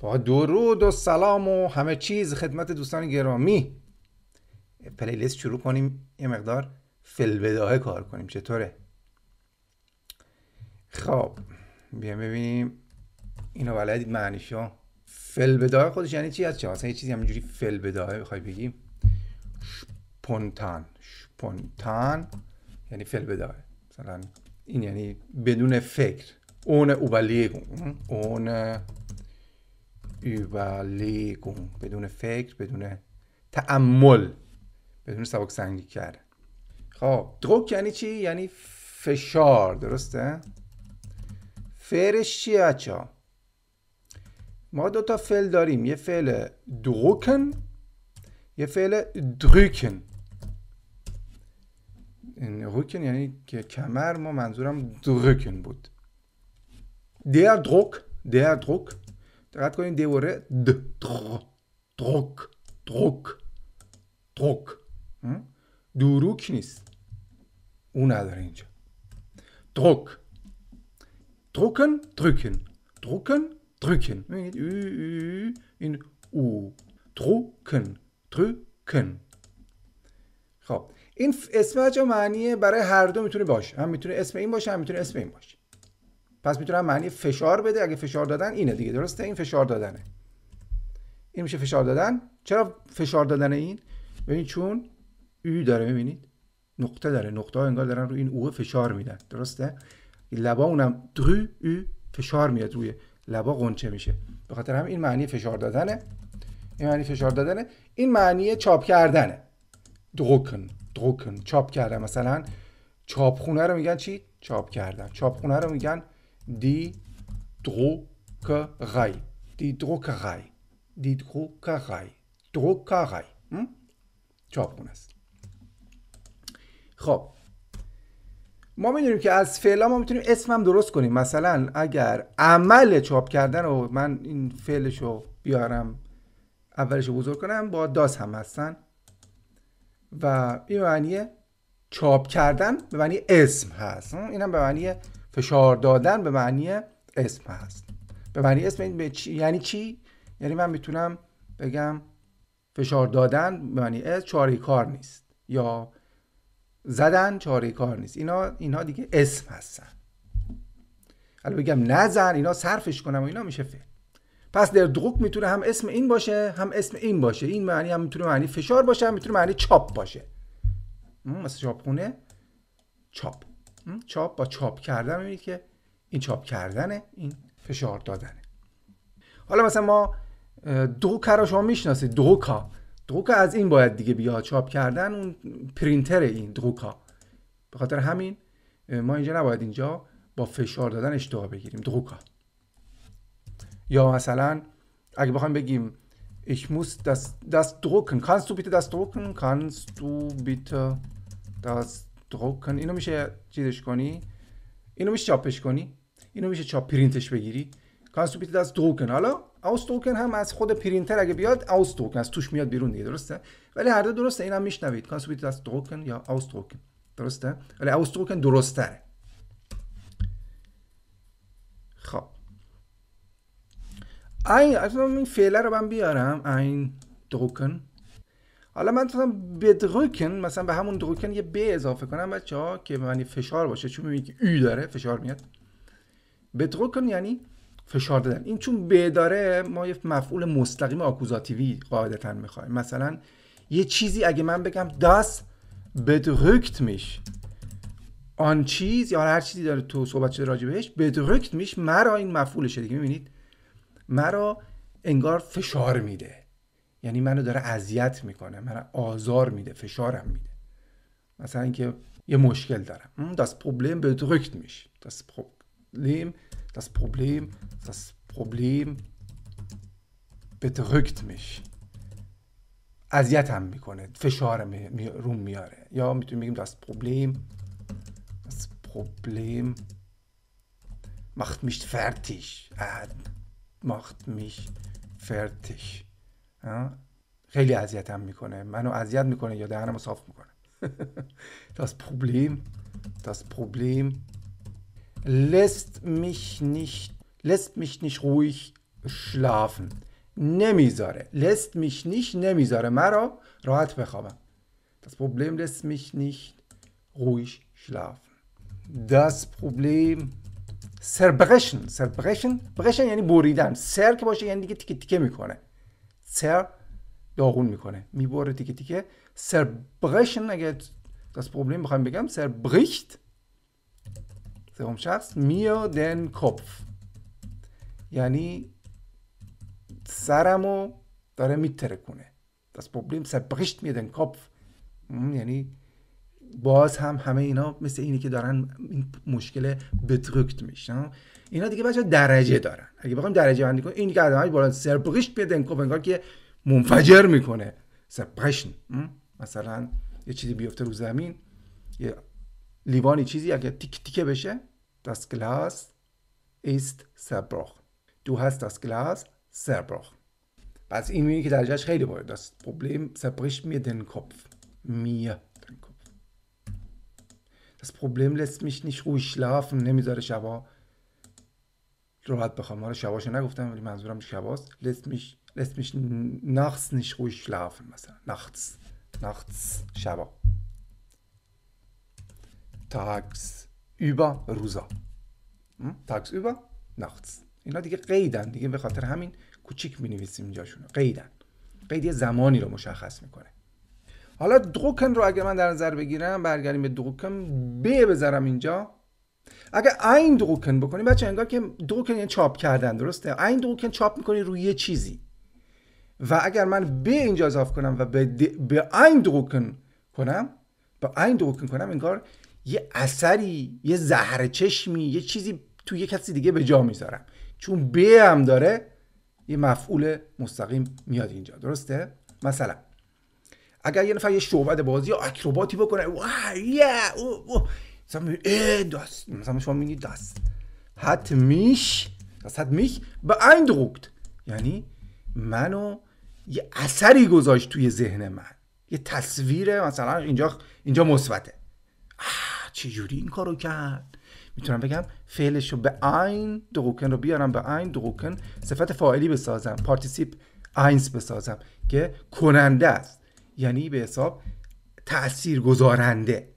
با درود و سلام و همه چیز خدمت دوستان گرامی پلیلیست شروع کنیم یه مقدار فلبداهه کار کنیم چطوره خب بیایم ببینیم اینو بلدید معنیشو فلبداهه خودش یعنی چی از چه یه چیزی همینجوری فلبداهه بخوای بگیم شپونتان شپونتان یعنی فلبداهه مثلا این یعنی بدون فکر اون اوبلیگون اون überlegung بدون فکر بدون تعمل بدون سبک سنگی کردن خب دروک یعنی چی؟ یعنی فشار درسته؟ فعلش چیه اچا؟ ما دو تا فعل داریم یه فعل دروکن یه فعل دروکن روکن یعنی که کمر ما منظورم دروکن بود در دروک در دروک دقت کنید دوره د دروک دروک دروک دروک نیست او نداره اینجا دروک دروکن دروکن دروکن دروکن ببینید این او دروکن دروکن خب این اسم چه معنیه برای هر دو میتونه باشه هم میتونه اسم این باشه هم میتونه اسم این باشه پس میتونم معنی فشار بده اگه فشار دادن اینه دیگه درسته این فشار دادنه این میشه فشار دادن چرا فشار دادن این ببین چون او داره میبینید نقطه داره نقطه ها انگار دارن رو این او فشار میدن درسته لبا اونم درو او فشار میاد روی لبا قنچه میشه به خاطر هم این معنی فشار دادنه این معنی فشار دادنه این معنی چاپ کردنه دروکن دروکن چاپ کردن مثلا چاپخونه رو میگن چی چاپ کردن چاپخونه رو میگن die Druckerei. Die Druckerei. Die Druckerei. Druckerei. چاپ خونه است خب ما میدونیم که از فعلا ما میتونیم اسمم درست کنیم مثلا اگر عمل چاپ کردن رو من این فعلش رو بیارم اولش رو بزرگ کنم با داس هم هستن و این معنی چاپ کردن به معنی اسم هست اینم به معنی فشار دادن به معنی اسم هست به معنی اسم این به چی؟ یعنی چی؟ یعنی من میتونم بگم فشار دادن به معنی اسم چاره کار نیست یا زدن چاره کار نیست اینا اینها دیگه اسم هستن حالا بگم نزن اینا صرفش کنم و اینا میشه فعل پس در دروک میتونه هم اسم این باشه هم اسم این باشه این معنی هم میتونه معنی فشار باشه میتونه معنی چاپ باشه مثل چاپخونه چاپ چاپ با چاپ کردن میبینید که این چاپ کردنه این فشار دادنه حالا مثلا ما دوکا رو شما میشناسید دوکا دوکا از این باید دیگه بیا چاپ کردن اون پرینتر این دوکا به خاطر همین ما اینجا نباید اینجا با فشار دادن اشتباه بگیریم دوکا یا مثلا اگه بخوایم بگیم ich muss das das drucken kannst du bitte das drucken kannst du bitte das خب اینو میشه چیزش کنی اینو میشه چاپش کنی اینو میشه چاپ پرینتش بگیری بیت از دروکن حالا اوس توکن هم از خود پرینتر اگه بیاد اوس توکن از توش میاد بیرون دیگه درسته ولی هر دو درسته اینم میشنوید بیت از دروکن یا اوس توکن درسته ولی اوس توکن درسته خب این اصلا فعله رو من بیارم این دروکن حالا من میتونم بدروکن، مثلا به همون دروکن یه ب اضافه کنم بچه ها که معنی فشار باشه چون میبینید که ای داره فشار میاد بدروکن یعنی فشار دادن این چون ب داره ما یه مفعول مستقیم آکوزاتیوی قاعدتا میخوایم مثلا یه چیزی اگه من بگم داس بدروکت میش آن چیز یا هر چیزی داره تو صحبت شده راجع بهش میش مرا این مفعولشه دیگه میبینید مرا انگار فشار میده یعنی منو داره اذیت میکنه من آزار میده فشارم میده مثلا اینکه یه مشکل دارم das Problem bedrückt mich das Problem das Problem das Problem bedrückt mich اذیتم میکنه فشار می روم میاره یا میتونیم بگیم das Problem das Problem macht mich fertig macht mich fertig خیلی اذیتم میکنه منو اذیت میکنه یا دهنمو صاف میکنه das Problem das Problem lässt mich nicht lässt mich nicht ruhig schlafen نمیذاره lässt mich nicht نمیذاره مرا راحت بخوابم das Problem lässt mich nicht ruhig schlafen das Problem سربرشن سربرشن برشن یعنی بریدن سر که باشه یعنی دیگه تیکه تیکه میکنه سر داغون میکنه میباره تیکه تیکه سر برشن اگر پروبلم بگم سر بریخت سوم شخص میا دن کپف یعنی سرمو داره میترکونه das سر zerbrischt mir دن کپف یعنی باز هم همه اینا مثل اینی که دارن این مشکل بترکت میشن اینا دیگه بچه درجه دارن اگه بخوام درجه بندی کنیم این که آدمای بالا سرپرشت به انگار که منفجر میکنه سرپرشن مثلا یه چیزی بیفته رو زمین یه لیوانی چیزی اگه تیک تیکه بشه دست گلاس است zerbrochen دو hast das Glas zerbrochen پس این میگه که درجهش خیلی بالاست problem می دن Das Problem lässt mich nicht ruhig schlafen Nemizare Shaba. راحت بخوام حالا شباشو نگفتم ولی منظورم شباست lässt mich lässt mich nachts nicht ruhig schlafen nachts nachts Shaba. tags über Hm? tags über nachts اینا دیگه قیدن دیگه به خاطر همین کوچیک می نویسیم اینجاشون قیدن قید یه زمانی رو مشخص میکنه حالا دروکن رو اگر من در نظر بگیرم برگردیم به دروکن ب بذارم اینجا اگر این دروکن بکنی بچه انگار که دروکن یعنی چاپ کردن درسته این دروکن چاپ میکنی روی یه چیزی و اگر من به اینجا اضاف کنم و به, این دروکن کنم به این دروکن کنم انگار یه اثری یه زهر چشمی یه چیزی تو یه کسی دیگه به جا میذارم چون به هم داره یه مفعول مستقیم میاد اینجا درسته مثلا اگر یه نفر یه شعبت بازی اکروباتی بکنه وای یه او او مثلا میگید دست مثلا شما میگید دست میش به این دروکت یعنی منو یه اثری گذاشت توی ذهن من یه تصویر مثلا اینجا اینجا مثبته چجوری این کارو کرد میتونم بگم فعلش رو به این دروکن رو بیارم به این دروکن صفت فاعلی بسازم پارتیسیپ اینس بسازم که کننده است یعنی به حساب تأثیر گذارنده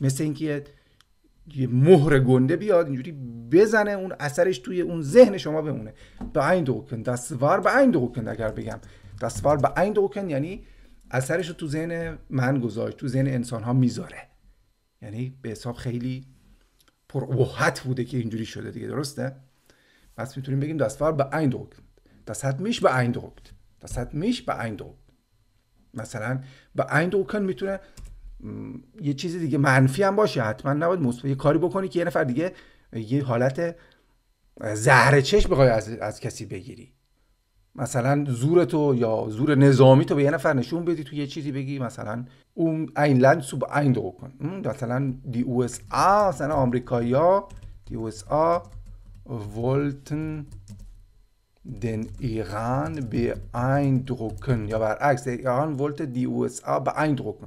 مثل اینکه یه مهر گنده بیاد اینجوری بزنه اون اثرش توی اون ذهن شما بمونه به این دوکن دستوار به این دوکن اگر بگم دستوار به این دوکن یعنی اثرش رو تو ذهن من گذاشت تو ذهن انسان ها میذاره یعنی به حساب خیلی پر بوده که اینجوری شده دیگه درسته پس میتونیم بگیم دستوار به این دوکن دست میش به این دوکن دست میش به این دوکن مثلا به این اوکن میتونه یه چیز دیگه منفی هم باشه حتما نباید مثبت یه کاری بکنی که یه نفر دیگه یه حالت زهر چش بخوای از،, کسی بگیری مثلا زور تو یا زور نظامی تو به یه نفر نشون بدی تو یه چیزی بگی مثلا اون اینلند سو این دو مثلا دی او اس آ مثلا آمریکایا دی او اس آ ولتن den Iran beeindrucken یا برعکس ایران ولت دی او beeindrucken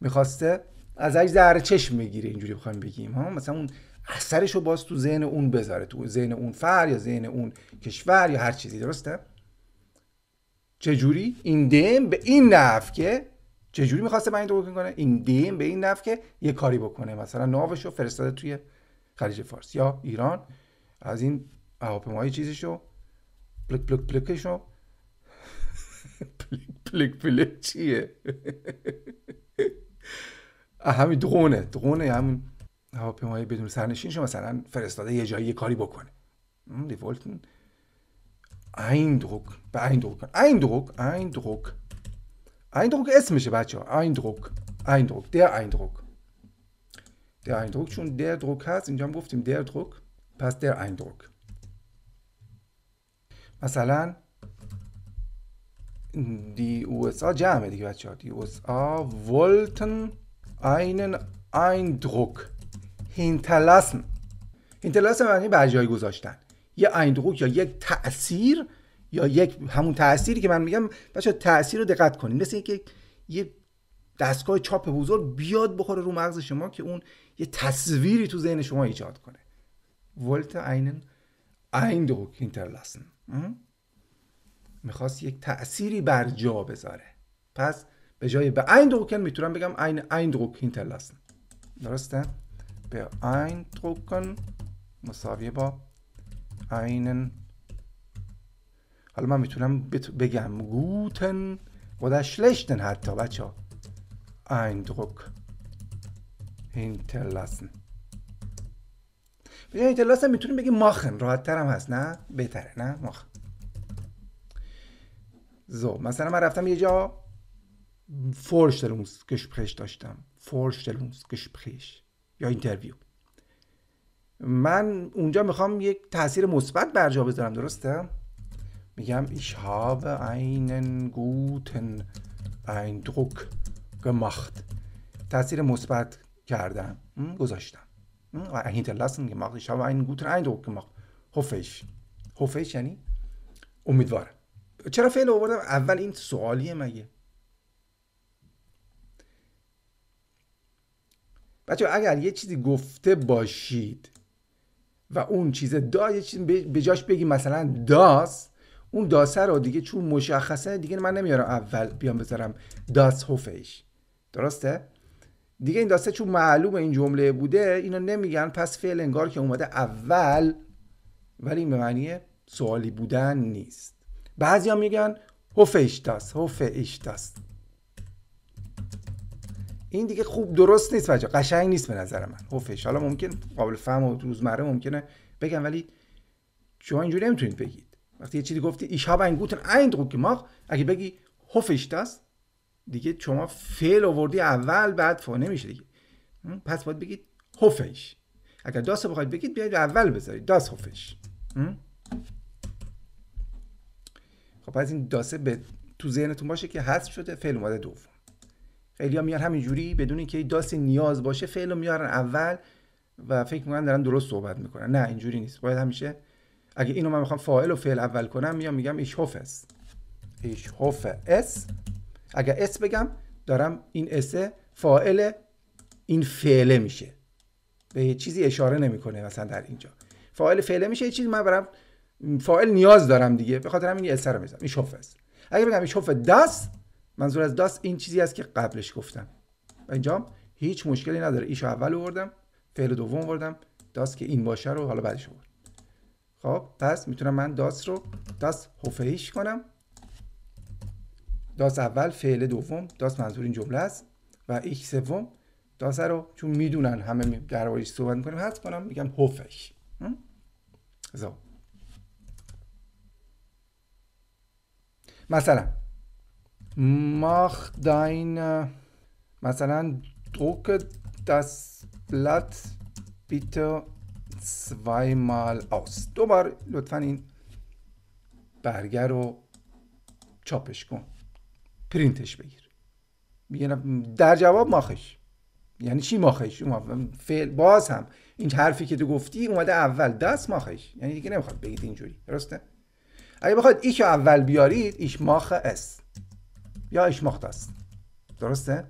میخواسته ازش در چشم بگیره اینجوری بخوایم بگیم ها مثلا اون اثرش رو باز تو ذهن اون بذاره تو ذهن اون فر یا ذهن اون کشور یا هر چیزی درسته چجوری این دیم به این نف که چجوری میخواسته من این کنه این دیم به این نف که یه کاری بکنه مثلا ناوشو فرستاده توی خلیج فارس یا ایران از این هواپیمای چیزی پلک پلک پلکشو پلک پلک پلک چیه همین دقونه دقونه همون هواپیمای بدون سرنشین شما مثلا فرستاده یه جایی کاری بکنه ریولت این دروک به این دروک این دروک این دروک این دروک اسمشه بچه این دروک این دروک در این دروک در این دروک چون در دروک هست اینجا هم گفتیم در دروک پس در این دروک مثلا دی او اس آ جمعه دیگه بچه ها دی او اس آ ولتن einen Eindruck hinterlassen hinterlassen معنی بر جای گذاشتن یه دروک یا یک تاثیر یا یک همون تأثیری که من میگم بچه تأثیر رو دقت کنیم. مثل اینکه یه دستگاه چاپ بزرگ بیاد بخوره رو مغز شما که اون یه تصویری تو ذهن شما ایجاد کنه ولت این Eindruck میخواست یک تأثیری بر جا بذاره پس به جای به این میتونم بگم این این دروکن درسته؟ به این دروکن مساویه با اینن حالا من میتونم بگم گوتن و در شلشتن حتی بچه ها این دروک هینترلاسن یا یعنی اینترلاس هم میتونیم بگیم ماخن راحت هم هست نه بهتره نه ماخن زو خب، مثلا من رفتم یه جا فورشتلونس داشتم فورشتلونس گشپرش یا اینترویو من اونجا میخوام یک تاثیر مثبت بر جا بذارم درسته میگم ich habe einen guten Eindruck gemacht تاثیر مثبت کردم گذاشتم Hm, äh, hinterlassen gemacht. Ich habe einen guten Eindruck gemacht. هفش یعنی امیدوارم چرا فعل آوردم اول این سوالیه مگه بچه اگر یه چیزی گفته باشید و اون چیز دا یه به جاش بگی مثلا داس اون داسه رو دیگه چون مشخصه دیگه من نمیارم اول بیام بذارم داس هفش درسته؟ دیگه این داسته چون معلوم این جمله بوده اینو نمیگن پس فعل انگار که اومده اول ولی این به معنی سوالی بودن نیست بعضی هم میگن هوف اشتاس این دیگه خوب درست نیست بچه قشنگ نیست به نظر من هفش حالا ممکن قابل فهم و روزمره ممکنه بگم ولی شما اینجوری نمیتونید بگید وقتی یه چیزی گفتی ایش ها بنگوتن این که ماغ اگه بگی هوفش دیگه شما فعل آوردی اول بعد فا نمیشه دیگه پس باید بگید هفش اگر داس بخواید بگید بیاید اول بذارید داس هفش خب پس این داسه به تو ذهنتون باشه که حذف شده فعل اومده دوم خیلی ها میان همینجوری بدون اینکه داس نیاز باشه فعل رو میارن اول و فکر میکنن دارن درست صحبت میکنن نه اینجوری نیست باید همیشه اگه اینو من میخوام فاعل و فعل اول کنم میام میگم هفه است هفه است اگر اس بگم دارم این اس فاعل این فعله میشه به چیزی اشاره نمیکنه مثلا در اینجا فاعل فعله میشه چیزی من برم فاعل نیاز دارم دیگه به خاطر همین اس رو میذارم این شوف است اگه بگم شوف داس منظور از داس این چیزی است که قبلش گفتم و اینجا هیچ مشکلی نداره ایشو اول آوردم فعل دوم آوردم داس که این باشه رو حالا بعدش آورد خب پس میتونم من داس رو داس هوفیش کنم داس اول فعل دوم داس منظور این جمله است و ایک سوم داس رو چون میدونن همه واقع صحبت میکنیم حذف کنم میگم هوفش مثلا ماخ داین مثلا دست بیتر بیت bitte مال دو دوبار لطفا این برگر رو چاپش کن پرینتش بگیر میگن در جواب ماخش یعنی چی ماخش فعل باز هم این حرفی که تو گفتی اومده اول دست ماخش یعنی دیگه نمیخواد بگید اینجوری درسته اگه بخواید ایش اول بیارید ایش ماخ اس یا ایش ماخ است درسته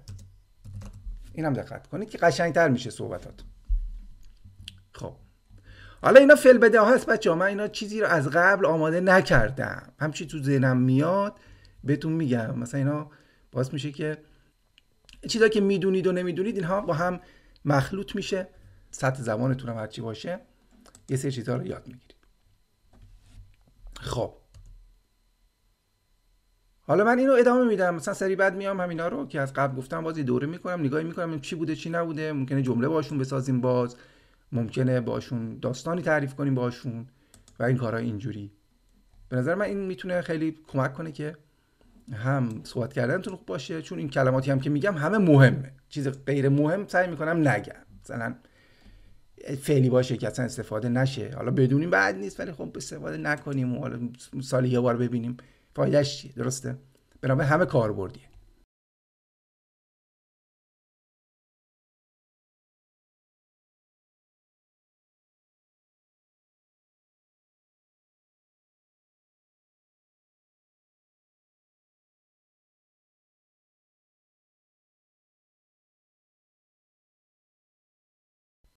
اینم دقت کنید که قشنگتر میشه صحبتات خب حالا اینا فعل بده هست بچه ها من اینا چیزی رو از قبل آماده نکردم همچی تو ذهنم میاد بهتون میگم مثلا اینا باعث میشه که چیزایی که میدونید و نمیدونید اینها با هم مخلوط میشه سطح زبانتون هم هرچی باشه یه سری چیزها رو یاد میگیرید خب حالا من اینو ادامه میدم مثلا سری بعد میام همینا رو که از قبل گفتم بازی دوره میکنم نگاه میکنم چی بوده چی نبوده ممکنه جمله باشون بسازیم باز ممکنه باشون داستانی تعریف کنیم باشون و این کارا اینجوری به نظر من این میتونه خیلی کمک کنه که هم صحبت کردن خوب باشه چون این کلماتی هم که میگم همه مهمه چیز غیر مهم سعی میکنم نگم مثلا فعلی باشه که اصلا استفاده نشه حالا بدونیم بعد نیست ولی خب استفاده نکنیم و حالا سالی یه بار ببینیم فایدهش چیه درسته بنابراین همه کاربردیه